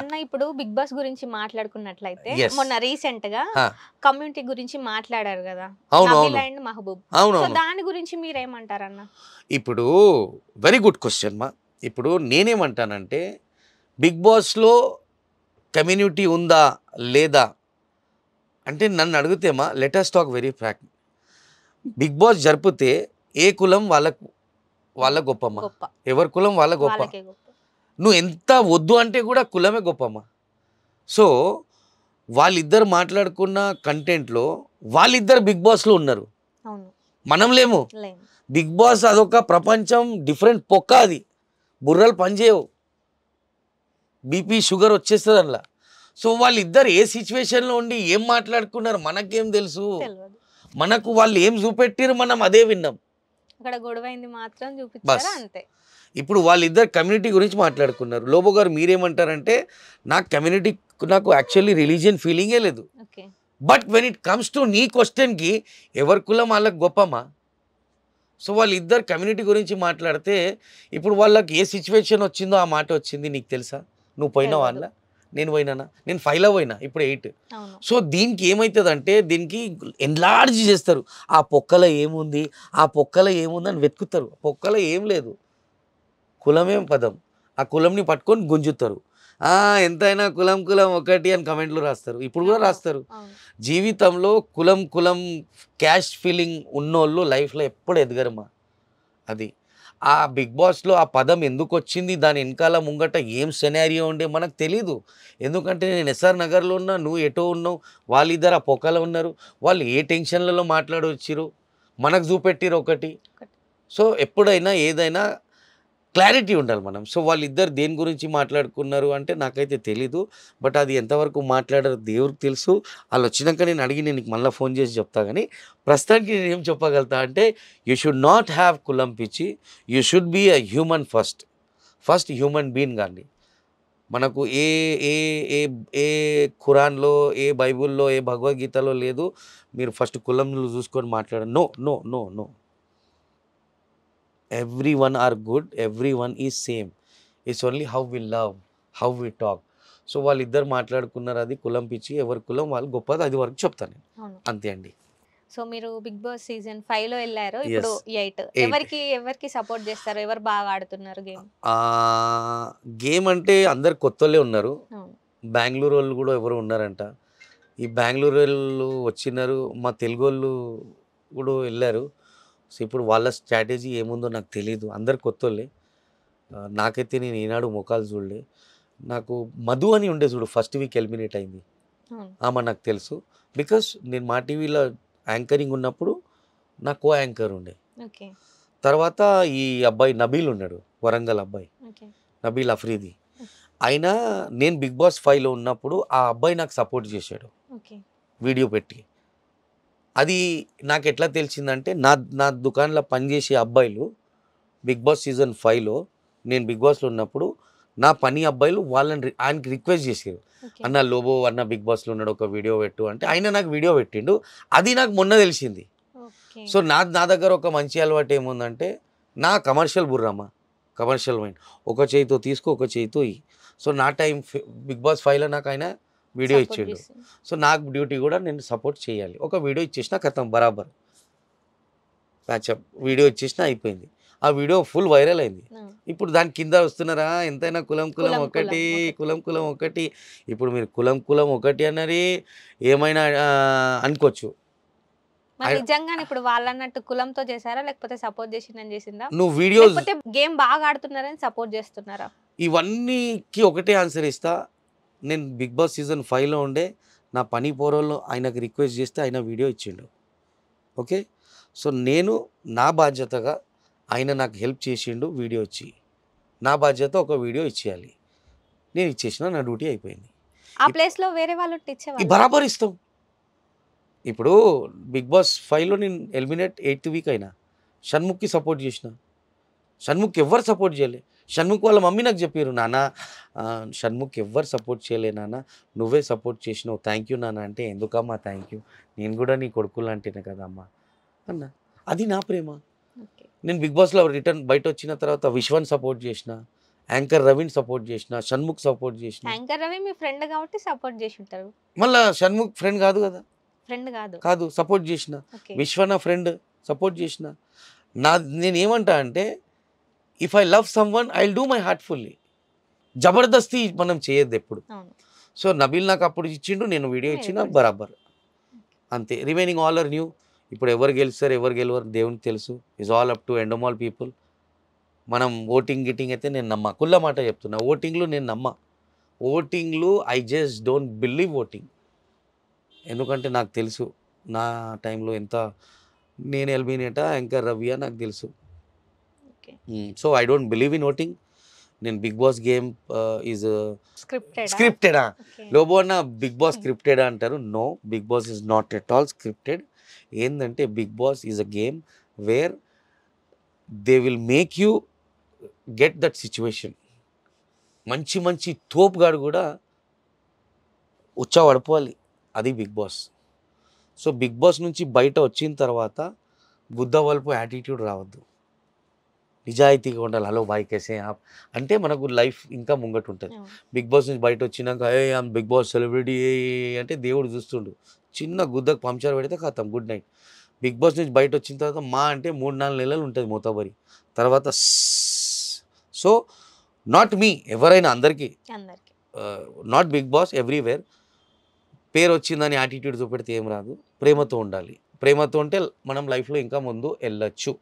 అన్న ఇప్పుడు big boss గురించి మాట్లాడుకున్నట్లయితే మొన్న రీసెంట్ గా కమ్యూనిటీ గురించి మాట్లాడారు కదా అండ్ మహబూబ్ దాని గురించి మీరేమంటారన్న అన్న ఇప్పుడు వెరీ గుడ్ క్వశ్చన్ మా ఇప్పుడు నేనేమంటానంటే బిగ్ బాస్లో కమ్యూనిటీ ఉందా లేదా అంటే నన్ను అడిగితేమా latest talk very fact Bigg Boss జరిపితే ఏ కులం వాళ్ళకు వాళ్ళ గొప్ప ఎవరి కులం వాళ్ళ గొప్ప నువ్వు ఎంత వద్దు అంటే కూడా కులమే గొప్పమ్మ సో వాళ్ళిద్దరు మాట్లాడుకున్న కంటెంట్లో వాళ్ళిద్దరు బిగ్ బాస్లో ఉన్నారు మనం లేము బిగ్ బాస్ అదొక ప్రపంచం డిఫరెంట్ పొక్క అది బుర్రలు పనిచేయవు బీపీ షుగర్ వచ్చేస్తుంది అందులో సో వాళ్ళిద్దరు ఏ సిచ్యువేషన్లో ఉండి ఏం మాట్లాడుకున్నారు మనకేం తెలుసు మనకు వాళ్ళు ఏం చూపెట్టిరు మనం అదే విన్నాం అక్కడ గొడవైంది మాత్రం చూపించారు అంతే ఇప్పుడు వాళ్ళిద్దరు కమ్యూనిటీ గురించి మాట్లాడుకున్నారు లోబో గారు మీరేమంటారంటే నాకు కమ్యూనిటీ నాకు యాక్చువల్లీ రిలీజియన్ ఫీలింగే లేదు but when it comes to నీ క్వశ్చన్కి ఎవరి కులం వాళ్ళకి గొప్పమా సో వాళ్ళిద్దరు కమ్యూనిటీ గురించి మాట్లాడితే ఇప్పుడు వాళ్ళకి ఏ సిచ్యువేషన్ వచ్చిందో ఆ మాట వచ్చింది నీకు తెలుసా నువ్వు పోయినా వాళ్ళ నేను పోయినా నేను ఫైవ్ పోయినా ఇప్పుడు ఎయిట్ సో దీనికి ఏమవుతుంది అంటే దీనికి ఎన్లార్జ్ చేస్తారు ఆ పొక్కలో ఏముంది ఆ పొక్కలో ఏముంది అని వెతుకుతారు పొక్కలో ఏం లేదు కులమేం పదం ఆ కులంని పట్టుకొని గుంజుతారు ఎంతైనా కులం కులం ఒకటి అని కమెంట్లు రాస్తారు ఇప్పుడు కూడా రాస్తారు జీవితంలో కులం కులం క్యాష్ ఫీలింగ్ ఉన్నోళ్ళు లైఫ్లో ఎప్పుడు ఎదగరమ్మా అది ఆ బిగ్ బాస్లో ఆ పదం ఎందుకు వచ్చింది దాని వెనకాల ముంగట ఏం సెనారియో ఉండే మనకు తెలీదు ఎందుకంటే నేను ఎస్ఆర్ నగర్లో ఉన్నా నువ్వు ఎటో ఉన్నావు వాళ్ళిద్దరు ఆ పొక్కలో ఉన్నారు వాళ్ళు ఏ టెన్షన్లలో మాట్లాడొచ్చిరు మనకు చూపెట్టిరు ఒకటి సో ఎప్పుడైనా ఏదైనా క్లారిటీ ఉండాలి మనం సో వాళ్ళిద్దరు దేని గురించి మాట్లాడుకున్నారు అంటే నాకైతే తెలీదు బట్ అది ఎంతవరకు మాట్లాడారు దేవుడికి తెలుసు వాళ్ళు వచ్చినాక నేను అడిగి నేను మళ్ళీ ఫోన్ చేసి చెప్తా కానీ ప్రస్తుతానికి నేను ఏం చెప్పగలుగుతా అంటే యూ షుడ్ నాట్ హ్యావ్ కులం పిచ్చి you should be a human first first human being కానీ మనకు ఏ ఏ ఏ ఏ ఖురాన్లో ఏ బైబుల్లో ఏ భగవద్గీతలో లేదు మీరు ఫస్ట్ కులంలో చూసుకొని మాట్లాడారు no no no no every one are good every one is same it's only how we love how we talk so వాళ్ళిద్దరు మాట్లాడుకున్నారు అది కులం పిచ్చి ఎవరి కులం వాళ్ళు గొప్పది అది వరకు చెప్తాను నేను అంతే అండి సో మీరు బిగ్ బాస్ సీజన్ ఫైవ్ లో వెళ్ళారు ఇప్పుడు ఎయిట్ ఎవరికి ఎవరికి సపోర్ట్ చేస్తారు ఎవరు బాగా ఆడుతున్నారు గేమ్ గేమ్ అంటే అందరు కొత్తలే ఉన్నారు బెంగళూరు వాళ్ళు కూడా ఎవరు ఉన్నారంట ఈ బెంగళూరు వాళ్ళు వచ్చినారు మా తెలుగు వాళ్ళు కూడా వెళ్ళారు సో ఇప్పుడు వాళ్ళ స్ట్రాటజీ ఏముందో నాకు తెలియదు అందరు కొత్తోళ్ళే నాకైతే నేను ఈనాడు ముఖాలు చూడలే నాకు మధు అని ఉండే చూడు ఫస్ట్ వీక్ ఎలిమినేట్ అయింది ఆమె నాకు తెలుసు బికాస్ నేను మా టీవీలో యాంకరింగ్ ఉన్నప్పుడు నా కో యాంకర్ ఉండే తర్వాత ఈ అబ్బాయి నబీల్ ఉన్నాడు వరంగల్ అబ్బాయి నబీల్ అఫ్రీది అయినా నేను బిగ్ బాస్ ఫైవ్లో ఉన్నప్పుడు ఆ అబ్బాయి నాకు సపోర్ట్ చేశాడు వీడియో పెట్టి అది నాకు ఎట్లా తెలిసిందంటే నా నా దుకాణంలో పనిచేసే అబ్బాయిలు బిగ్ బాస్ సీజన్ ఫైవ్లో నేను బిగ్ బాస్లో ఉన్నప్పుడు నా పని అబ్బాయిలు వాళ్ళని ఆయనకి రిక్వెస్ట్ చేసారు అన్న లోబో అన్న బిగ్ బాస్లో ఉన్నాడు ఒక వీడియో పెట్టు అంటే ఆయన నాకు వీడియో పెట్టిండు అది నాకు మొన్న తెలిసింది సో నా నా దగ్గర ఒక మంచి అలవాటు ఏముందంటే నా కమర్షియల్ బుర్రమ్మ కమర్షియల్ మైండ్ ఒక చేయితో తీసుకో ఒక చేయితో సో నా టైం బిగ్ బాస్ ఫైవ్లో నాకు ఆయన వీడియో ఇచ్చిండు సో నాకు డ్యూటీ కూడా నేను సపోర్ట్ చేయాలి ఒక వీడియో ఇచ్చేసిన కథం బరాబర్ మ్యాచ్అప్ వీడియో ఇచ్చేసిన అయిపోయింది ఆ వీడియో ఫుల్ వైరల్ అయింది ఇప్పుడు దాని కింద వస్తున్నారా ఎంతైనా కులం కులం ఒకటి కులం కులం ఒకటి ఇప్పుడు మీరు కులం కులం ఒకటి అన్నది ఏమైనా అనుకోవచ్చు నిజంగానే ఇప్పుడు వాళ్ళన్నట్టు కులంతో చేశారా లేకపోతే సపోర్ట్ చేసిందని చేసిందా నువ్వు వీడియో గేమ్ బాగా ఆడుతున్నారని సపోర్ట్ చేస్తున్నారా ఇవన్నీకి ఒకటే ఆన్సర్ ఇస్తా నేను బిగ్ బాస్ సీజన్ ఫైవ్లో ఉండే నా పని పోరోల్లో ఆయనకు రిక్వెస్ట్ చేస్తే ఆయన వీడియో ఇచ్చిండు ఓకే సో నేను నా బాధ్యతగా ఆయన నాకు హెల్ప్ చేసిండు వీడియో ఇచ్చి నా బాధ్యత ఒక వీడియో ఇచ్చేయాలి నేను ఇచ్చేసిన నా డ్యూటీ అయిపోయింది ఆ ప్లేస్లో వేరే వాళ్ళు బరాబర్ ఇస్తాం ఇప్పుడు బిగ్ బాస్ ఫైవ్లో నేను ఎలిమినేట్ ఎయిత్ వీక్ అయినా షణ్ముఖ్కి సపోర్ట్ చేసిన షణ్ముఖ్ ఎవరు సపోర్ట్ చేయలేదు షణ్ముఖ్ వాళ్ళ మమ్మీ నాకు చెప్పారు నాన్న షణ్ముఖ్ ఎవ్వరు సపోర్ట్ చేయలే నాన్న నువ్వే సపోర్ట్ చేసినావు థ్యాంక్ యూ నాన్న అంటే ఎందుకమ్మా థ్యాంక్ యూ నేను కూడా నీ కొడుకులు అంటేనే కదమ్మా అన్న అది నా ప్రేమ నేను బిగ్ బాస్లో రిటర్న్ బయట వచ్చిన తర్వాత విశ్వాన్ సపోర్ట్ చేసిన యాంకర్ రవిని సపోర్ట్ చేసిన షణ్ముఖ్ సపోర్ట్ చేసిన యాంకర్ రవి మీ ఫ్రెండ్ కాబట్టి సపోర్ట్ చేసి ఉంటారు మళ్ళా షణ్ముఖ్ ఫ్రెండ్ కాదు కదా ఫ్రెండ్ కాదు కాదు సపోర్ట్ చేసిన నా ఫ్రెండ్ సపోర్ట్ చేసిన నా నేనేమంటా అంటే if I love some one I do my heartfully జబర్దస్తి మనం చేయొద్దు ఎప్పుడు సో నబీల్ నాకు అప్పుడు ఇచ్చిండు నేను వీడియో ఇచ్చిన బరాబర్ అంతే రిమైనింగ్ ఆల్ ఆర్ న్యూ ఇప్పుడు ఎవరు గెలుస్తారు ఎవరు గెలవరు దేవునికి తెలుసు ఇస్ ఆల్ అప్ టు ఎండోమాల్ పీపుల్ మనం ఓటింగ్ గిటింగ్ అయితే నేను నమ్మ కుళ్ళ మాట చెప్తున్నా ఓటింగ్లు నేను నమ్మ ఓటింగ్లు I just don't believe voting ఎందుకంటే నాకు తెలుసు నా టైంలో ఎంత నేను ఎల్బీనేట ఇంకా రవియా నాకు తెలుసు so I don't believe in voting నేను బిగ్ బాస్ గేమ్ ఈజ్ స్క్రిప్టెడా లోబో అన్న బిగ్ బాస్ స్క్రిప్టెడా అంటారు no Bigg Boss is not at all scripted ఏంటంటే Bigg Boss is a game where they will make you get that situation మంచి మంచి తోపుగాడు కూడా ఉచ్చా పడిపోవాలి అది Bigg Boss so Bigg Boss నుంచి బయట వచ్చిన తర్వాత బుద్ధ వలుపు యాటిట్యూడ్ రావద్దు నిజాయితీగా ఉండాలి హలో బాయ్ కేసే యాప్ అంటే మనకు లైఫ్ ఇంకా ముంగట్ ఉంటుంది బిగ్ బాస్ నుంచి బయట వచ్చినాక ఏ ఆమె బిగ్ బాస్ సెలబ్రిటీ అంటే దేవుడు చూస్తుండు చిన్న గుద్దకు పంక్చర్ పెడితే ఖతం గుడ్ నైట్ బిగ్ బాస్ నుంచి బయట వచ్చిన తర్వాత మా అంటే మూడు నాలుగు నెలలు ఉంటుంది మూతబరి తర్వాత సో నాట్ మీ ఎవరైనా అందరికీ నాట్ బిగ్ బాస్ ఎవ్రీవేర్ పేరు వచ్చిందని యాటిట్యూడ్ చూపెడితే ఏం రాదు ప్రేమతో ఉండాలి ప్రేమతో ఉంటే మనం లైఫ్లో ఇంకా ముందు వెళ్ళచ్చు